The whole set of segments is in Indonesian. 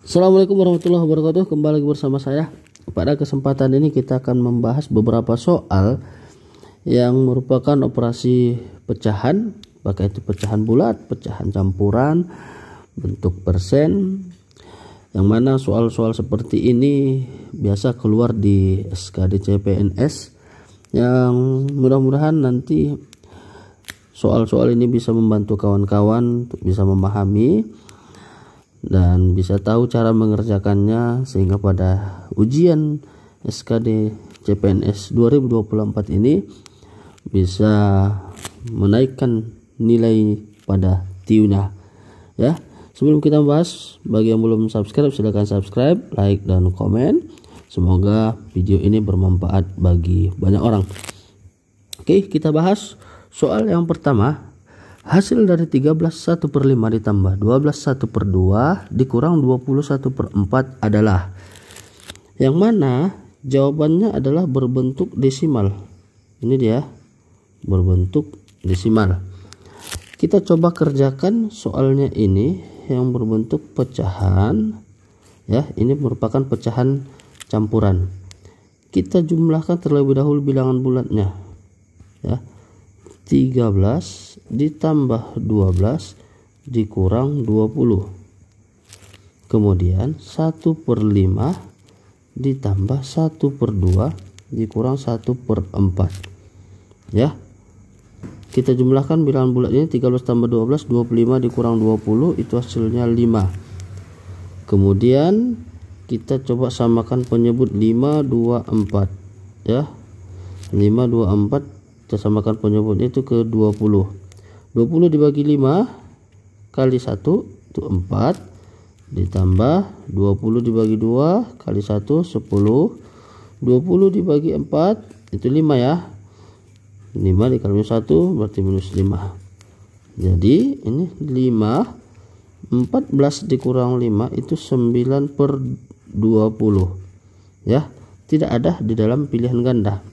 Assalamualaikum warahmatullahi wabarakatuh. Kembali lagi bersama saya. Pada kesempatan ini kita akan membahas beberapa soal yang merupakan operasi pecahan, pakai itu pecahan bulat, pecahan campuran, bentuk persen. Yang mana soal-soal seperti ini biasa keluar di SKD CPNS yang mudah-mudahan nanti soal-soal ini bisa membantu kawan-kawan untuk bisa memahami dan bisa tahu cara mengerjakannya sehingga pada ujian SKD CPNS 2024 ini bisa menaikkan nilai pada tiuna ya sebelum kita bahas bagi yang belum subscribe silahkan subscribe like dan komen semoga video ini bermanfaat bagi banyak orang oke kita bahas soal yang pertama Hasil dari 13 1 per 5 ditambah 12 1 per 2 dikurang 21 per 4 adalah Yang mana jawabannya adalah berbentuk desimal Ini dia berbentuk desimal Kita coba kerjakan soalnya ini yang berbentuk pecahan ya ini merupakan pecahan campuran kita jumlahkan terlebih dahulu bilangan bulatnya ya 13 ditambah 12 dikurang 20 kemudian 1 per 5 ditambah 1 per 2 dikurang 1 per 4 ya kita jumlahkan bilangan bulatnya 13 tambah 12 25 dikurang 20 itu hasilnya 5 kemudian kita coba samakan penyebut 5 2 4 ya 5 2 4 kita samakan penyebutnya itu ke 20 20 dibagi 5 kali 1 itu 4 ditambah 20 dibagi 2 kali 1 10 20 dibagi 4 itu 5 ya 5 dikali 1 berarti minus 5 jadi ini 5 14 dikurang 5 itu 9 per 20 ya tidak ada di dalam pilihan ganda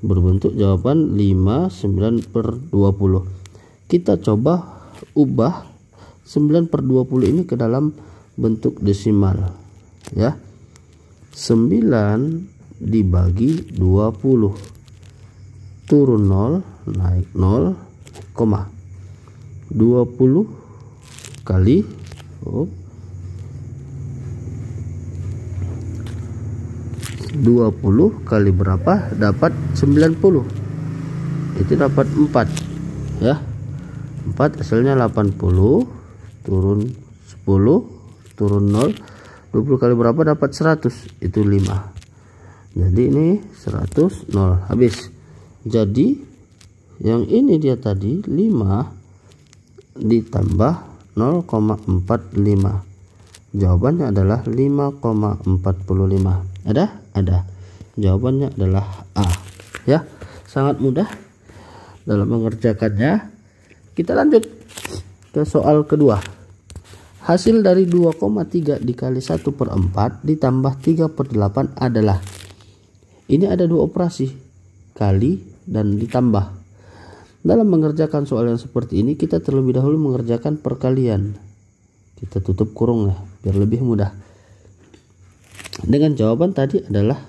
berbentuk jawaban 59 per 20 kita coba ubah 9 per 20 ini ke dalam bentuk desimal ya 9 dibagi 20 turun 0 naik 0 koma 20 kali oh, 20 kali berapa dapat 90 itu dapat 4 ya 4 hasilnya 80 turun 10 turun 0 20 kali berapa dapat 100 itu 5 jadi ini 100 0 habis jadi yang ini dia tadi 5 ditambah 0,45 jawabannya adalah 5,45 ada ada jawabannya adalah A ya sangat mudah dalam mengerjakannya kita lanjut ke soal kedua hasil dari 2,3 dikali 1 per 4 ditambah 3 per 8 adalah ini ada dua operasi kali dan ditambah dalam mengerjakan soal yang seperti ini kita terlebih dahulu mengerjakan perkalian kita tutup kurung ya biar lebih mudah dengan jawaban tadi adalah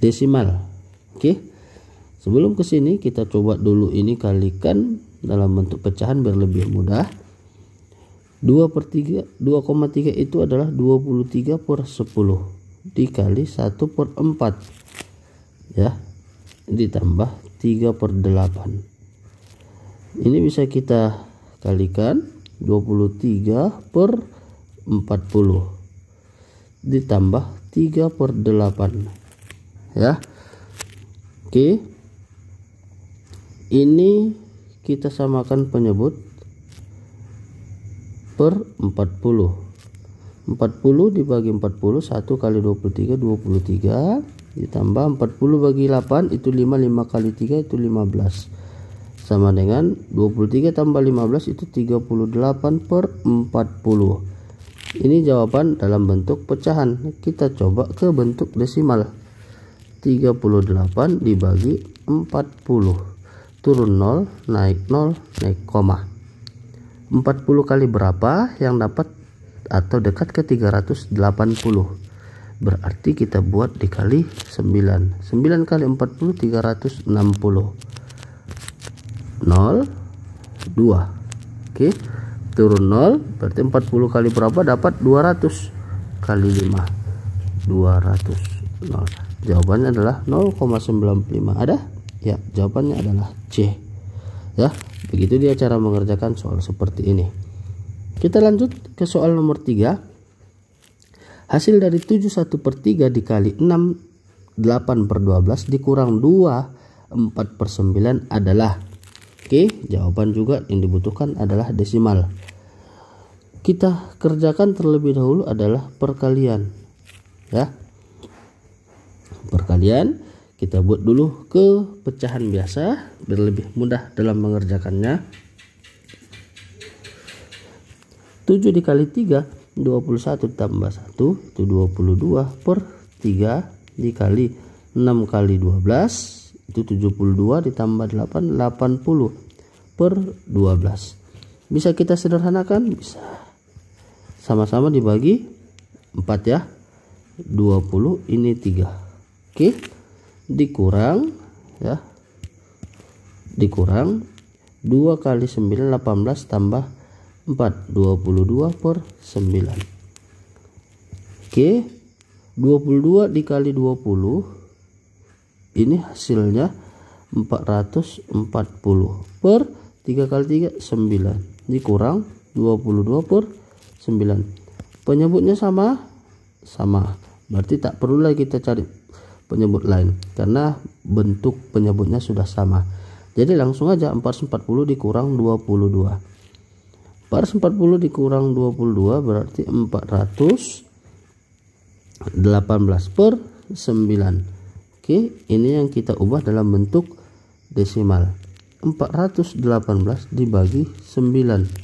desimal oke okay? sebelum ke sini kita coba dulu ini kalikan dalam bentuk pecahan biar lebih mudah 2 per 3 2,3 itu adalah 23 per 10 dikali 1 per 4 ya ditambah 3 per 8 ini bisa kita kalikan 23 per 40 ditambah 3 per 8 ya oke ini kita samakan penyebut per 40 40 dibagi 40 1 kali 23 23 ditambah 40 bagi 8 itu 5 5 kali 3 itu 15 sama dengan 23 tambah 15 itu 38 per 40 ini jawaban dalam bentuk pecahan. Kita coba ke bentuk desimal. 38 dibagi 40. Turun 0, naik 0, naik koma. 40 kali berapa yang dapat atau dekat ke 380. Berarti kita buat dikali 9. 9 kali 40 360. 0 2. Oke. Okay turun 0 berarti 40 kali berapa dapat 200 kali 5 200 0 jawabannya adalah 0,95 ada ya jawabannya adalah C ya begitu dia cara mengerjakan soal seperti ini kita lanjut ke soal nomor 3 hasil dari 71 per 3 dikali 6 8 per 12 dikurang 2 4 per 9 adalah Oke, jawaban juga yang dibutuhkan adalah desimal kita kerjakan terlebih dahulu adalah perkalian ya perkalian kita buat dulu ke pecahan biasa biar lebih mudah dalam mengerjakannya 7 dikali 3 21 tambah 1 itu 22 per 3 dikali 6 kali 12 itu 72 ditambah 8 80 per 12 bisa kita sederhanakan bisa sama-sama dibagi 4 ya 20 ini 3 oke dikurang ya dikurang 2 kali 9 18 tambah 4 22 per 9 oke 22 dikali 20 ini hasilnya 440 per 3 kali 3 9 dikurang 22 per 9 penyebutnya sama sama berarti tak perlu lagi kita cari penyebut lain karena bentuk penyebutnya sudah sama jadi langsung aja 440 dikurang 22 440 dikurang 22 berarti 418 per 9 oke ini yang kita ubah dalam bentuk desimal 418 dibagi 9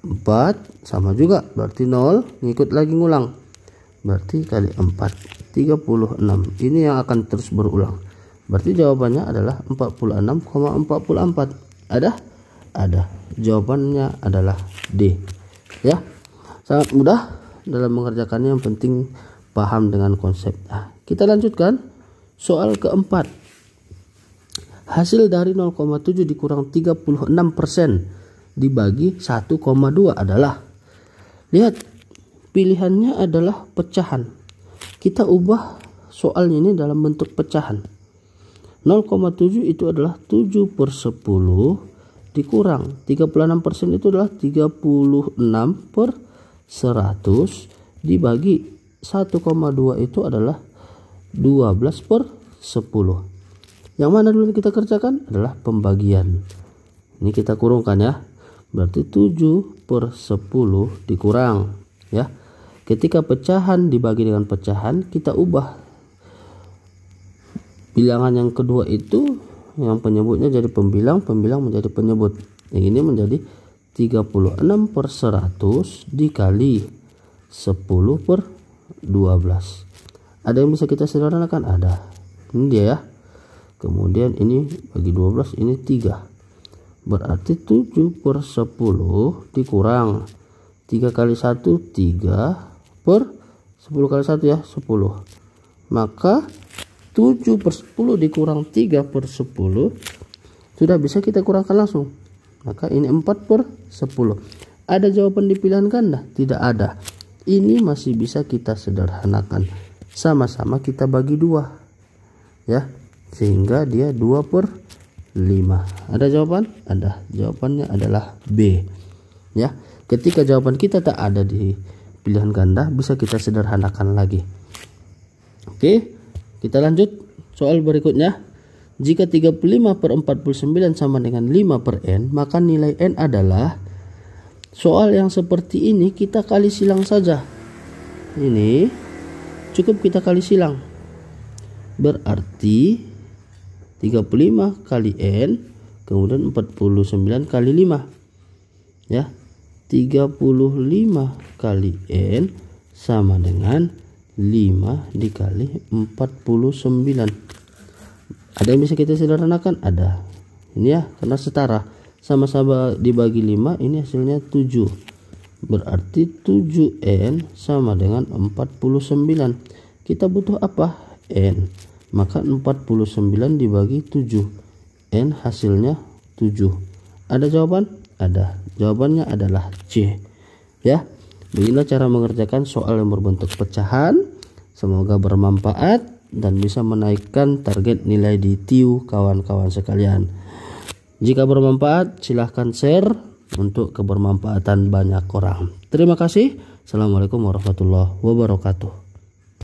4 sama juga berarti 0 ngikut lagi ngulang berarti kali 4 36 ini yang akan terus berulang berarti jawabannya adalah 46,44 ada ada jawabannya adalah D ya sangat mudah dalam mengerjakannya yang penting paham dengan konsep nah, kita lanjutkan soal keempat hasil dari 0,7 dikurang 36 persen dibagi 1,2 adalah lihat pilihannya adalah pecahan kita ubah soal ini dalam bentuk pecahan 0,7 itu adalah 7 per 10 dikurang 36% itu adalah 36 per 100 dibagi 1,2 itu adalah 12 per 10 yang mana dulu kita kerjakan adalah pembagian ini kita kurungkan ya berarti 7 per 10 dikurang ya ketika pecahan dibagi dengan pecahan kita ubah bilangan yang kedua itu yang penyebutnya jadi pembilang pembilang menjadi penyebut yang ini menjadi 36 per 100 dikali 10 per 12 ada yang bisa kita sederhanakan ada ini dia ya kemudian ini bagi 12 ini 3 berarti 7 per 10 dikurang 3 kali 1 3 per 10 kali 1 ya 10 maka 7 per 10 dikurang 3 per 10 sudah bisa kita kurangkan langsung maka ini 4 per 10 ada jawaban di pilihan ganda tidak ada ini masih bisa kita sederhanakan sama-sama kita bagi dua ya sehingga dia 2 per 5. Ada jawaban? Ada. Jawabannya adalah B. Ya. Ketika jawaban kita tak ada di pilihan ganda, bisa kita sederhanakan lagi. Oke, kita lanjut soal berikutnya. Jika 35 per 49 sama dengan 5 per N, maka nilai N adalah soal yang seperti ini kita kali silang saja. Ini cukup kita kali silang. Berarti 35 kali N kemudian 49 kali 5 ya 35 kali N sama dengan 5 dikali 49 ada yang bisa kita sederhanakan ada ini ya karena setara sama-sama dibagi 5 ini hasilnya 7 berarti 7N sama dengan 49 kita butuh apa N maka 49 dibagi 7 N hasilnya 7 ada jawaban? ada jawabannya adalah C ya beginilah cara mengerjakan soal yang berbentuk pecahan semoga bermanfaat dan bisa menaikkan target nilai di TIU kawan-kawan sekalian jika bermanfaat silahkan share untuk kebermanfaatan banyak orang terima kasih Assalamualaikum warahmatullahi wabarakatuh